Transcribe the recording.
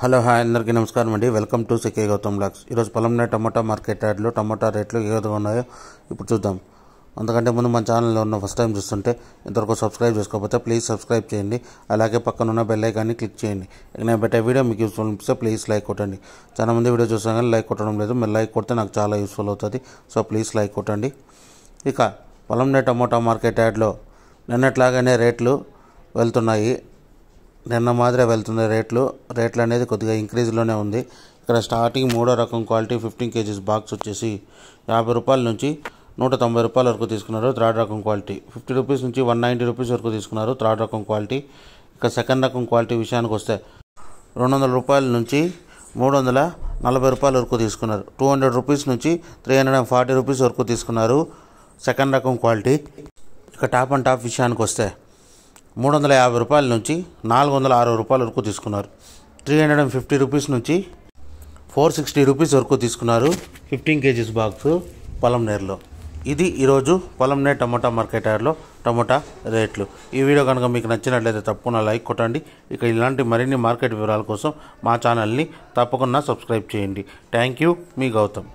hello hi అందరికీ నమస్కారం అండి welcome to C K Gautam blogs ఈరోజు పొలంలో టమాటా మార్కెట్ యార్డ్లో టమాటా రేట్లు ఏ విధంగా ఉన్నాయో ఇప్పుడు చూద్దాం అంతకంటే ముందు మన ఛానల్లో ఉన్న ఫస్ట్ టైం చూస్తుంటే ఇంతవరకు సబ్స్క్రైబ్ చేసుకోకపోతే ప్లీజ్ సబ్స్క్రైబ్ చేయండి అలాగే పక్కన ఉన్న బెల్ ఐకాన్ని క్లిక్ చేయండి ఇక నేను పెట్టే వీడియో మీకు యూస్ఫుల్ అనిపిస్తే ప్లీజ్ లైక్ కొట్టండి మంది వీడియో చూసాను కానీ లైక్ కొట్టడం లేదు మీరు లైక్ కొడితే నాకు చాలా యూస్ఫుల్ అవుతుంది సో ప్లీజ్ లైక్ కొట్టండి ఇక పొలంలో టమోటా మార్కెట్ యాడ్లో నిన్నట్లాగానే రేట్లు వెళ్తున్నాయి నిన్న మాదిరే వెళ్తుంది రేట్లు రేట్లు అనేది కొద్దిగా ఇంక్రీజ్లోనే ఉంది ఇక్కడ స్టార్టింగ్ మూడో రకం క్వాలిటీ ఫిఫ్టీన్ కేజీస్ బాక్స్ వచ్చేసి యాభై రూపాయల నుంచి నూట తొంభై రూపాయల వరకు తీసుకున్నారు థర్డ్ రకం క్వాలిటీ ఫిఫ్టీ రూపీస్ నుంచి వన్ నైంటీ రూపీస్ వరకు తీసుకున్నారు థర్డ్ రకం క్వాలిటీ ఇక సెకండ్ రకం క్వాలిటీ విషయానికి వస్తే రెండు వందల రూపాయల నుంచి మూడు వందల నలభై రూపాయల వరకు తీసుకున్నారు టూ హండ్రెడ్ రూపీస్ నుంచి three hundred and forty rupees వరకు తీసుకున్నారు సెకండ్ రకం క్వాలిటీ ఇక టాప్ అండ్ టాప్ విషయానికి వస్తే మూడు వందల యాభై రూపాయల నుంచి నాలుగు వందల అరవై రూపాయల వరకు తీసుకున్నారు three hundred and fifty rupees నుంచి ఫోర్ సిక్స్టీ రూపీస్ వరకు తీసుకున్నారు ఫిఫ్టీన్ కేజీస్ బాక్స్ పొలం నేర్లో ఇది ఈరోజు నేర్ టమాటా మార్కెట్ యార్డ్లో టమోటా రేట్లు ఈ వీడియో కనుక మీకు నచ్చినట్లయితే తప్పకుండా లైక్ కొట్టండి ఇక ఇలాంటి మరిన్ని మార్కెట్ వివరాల కోసం మా ఛానల్ని తప్పకుండా సబ్స్క్రైబ్ చేయండి థ్యాంక్ యూ మీ గౌతమ్